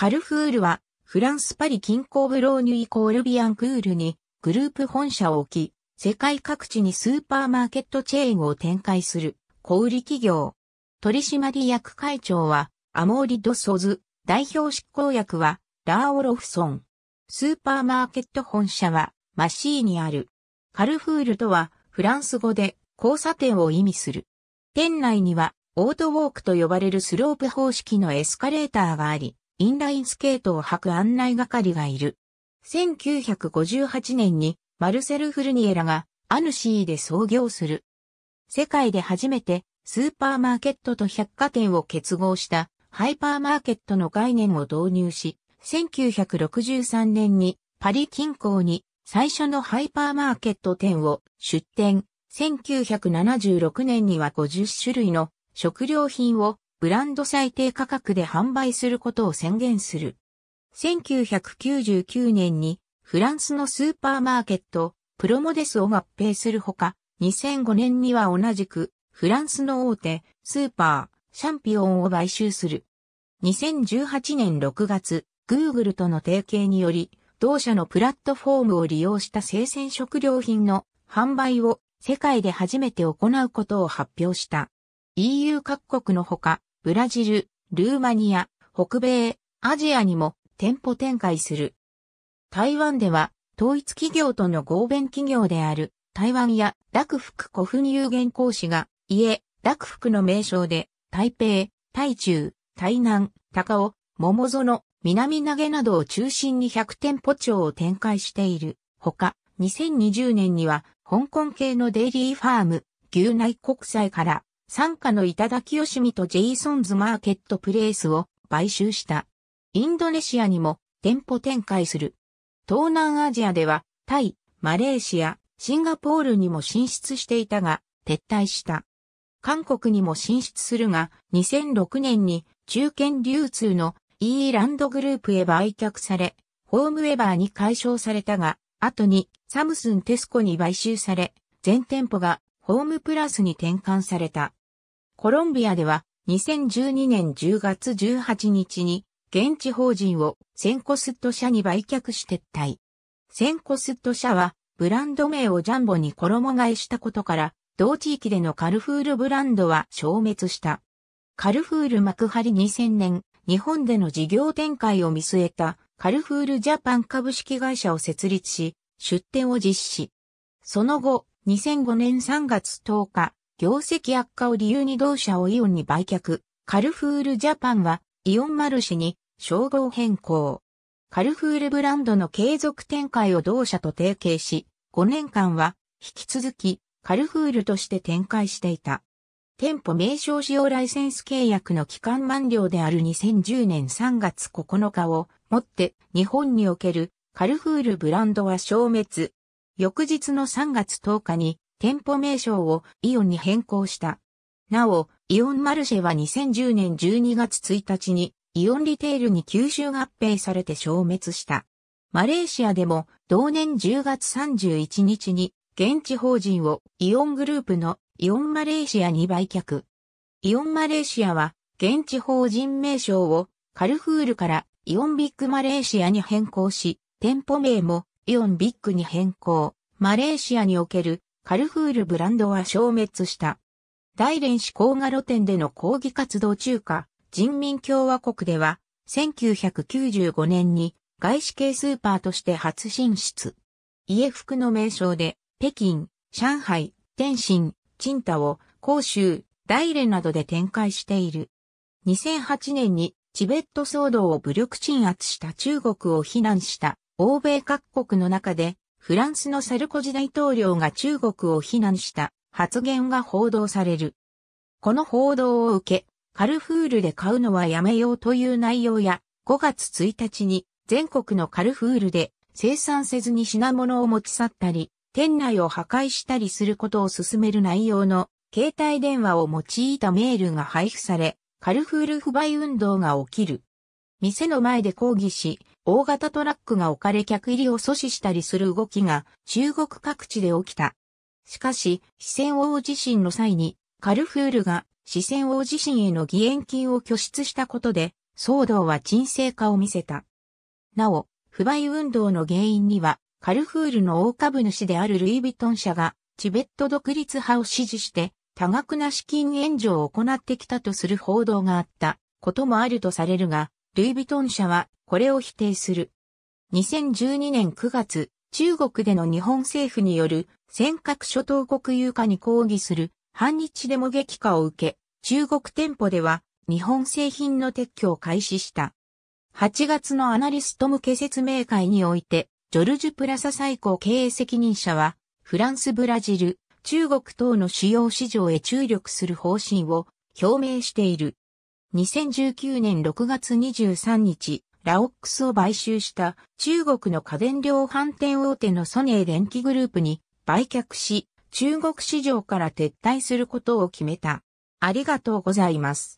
カルフールは、フランスパリ近郊ブローニュイコールビアンクールにグループ本社を置き、世界各地にスーパーマーケットチェーンを展開する小売企業。取締役会長はアモーリ・ド・ソズ、代表執行役はラー・オロフソン。スーパーマーケット本社はマシーにある。カルフールとはフランス語で交差点を意味する。店内にはオートウォークと呼ばれるスロープ方式のエスカレーターがあり、インラインスケートを履く案内係がいる。1958年にマルセル・フルニエラがアヌシーで創業する。世界で初めてスーパーマーケットと百貨店を結合したハイパーマーケットの概念を導入し、1963年にパリ近郊に最初のハイパーマーケット店を出店。1976年には50種類の食料品をブランド最低価格で販売することを宣言する。1999年にフランスのスーパーマーケット、プロモデスを合併するほか、2005年には同じくフランスの大手、スーパー、シャンピオンを買収する。2018年6月、Google との提携により、同社のプラットフォームを利用した生鮮食料品の販売を世界で初めて行うことを発表した。EU 各国のほか、ブラジル、ルーマニア、北米、アジアにも店舗展開する。台湾では統一企業との合弁企業である台湾や楽福古墳有限講師が家、楽福の名称で台北、台中、台南、高尾、桃園、南投げなどを中心に100店舗超を展開している。ほか、2020年には香港系のデイリーファーム、牛内国際から参加の頂きよしみとジェイソンズマーケットプレイスを買収した。インドネシアにも店舗展開する。東南アジアではタイ、マレーシア、シンガポールにも進出していたが撤退した。韓国にも進出するが2006年に中堅流通の e ランドグループへ売却され、ホームウェバーに解消されたが、後にサムスンテスコに買収され、全店舗がホームプラスに転換された。コロンビアでは2012年10月18日に現地法人をセンコスット社に売却し撤退。センコスット社はブランド名をジャンボに衣替えしたことから同地域でのカルフールブランドは消滅した。カルフール幕張2000年、日本での事業展開を見据えたカルフールジャパン株式会社を設立し、出店を実施。その後、2005年3月10日、業績悪化を理由に同社をイオンに売却。カルフールジャパンはイオンマルシに称号変更。カルフールブランドの継続展開を同社と提携し、5年間は引き続きカルフールとして展開していた。店舗名称使用ライセンス契約の期間満了である2010年3月9日をもって日本におけるカルフールブランドは消滅。翌日の3月10日に店舗名称をイオンに変更した。なお、イオンマルシェは2010年12月1日にイオンリテールに吸収合併されて消滅した。マレーシアでも同年10月31日に現地法人をイオングループのイオンマレーシアに売却。イオンマレーシアは現地法人名称をカルフールからイオンビッグマレーシアに変更し、店舗名もイオンビッグに変更。マレーシアにおけるカルフールブランドは消滅した。大連市甲賀露店での抗議活動中華人民共和国では1995年に外資系スーパーとして初進出。家福の名称で北京、上海、天津、青島、広州、大連などで展開している。2008年にチベット騒動を武力鎮圧した中国を非難した欧米各国の中でフランスのサルコジ大統領が中国を非難した発言が報道される。この報道を受け、カルフールで買うのはやめようという内容や、5月1日に全国のカルフールで生産せずに品物を持ち去ったり、店内を破壊したりすることを進める内容の携帯電話を用いたメールが配布され、カルフール不買運動が起きる。店の前で抗議し、大型トラックが置かれ客入りを阻止したりする動きが中国各地で起きた。しかし、四川大地震の際に、カルフールが四川大地震への義援金を拠出したことで、騒動は沈静化を見せた。なお、不買運動の原因には、カルフールの大株主であるルイ・ヴィトン社が、チベット独立派を支持して、多額な資金援助を行ってきたとする報道があったこともあるとされるが、ルイ・ヴィトン社はこれを否定する。2012年9月、中国での日本政府による尖閣諸島国有化に抗議する反日デモ激化を受け、中国店舗では日本製品の撤去を開始した。8月のアナリスト向け説明会において、ジョルジュ・プラサ最高経営責任者は、フランス、ブラジル、中国等の主要市場へ注力する方針を表明している。2019年6月23日、ラオックスを買収した中国の家電量販店大手のソネー電機グループに売却し、中国市場から撤退することを決めた。ありがとうございます。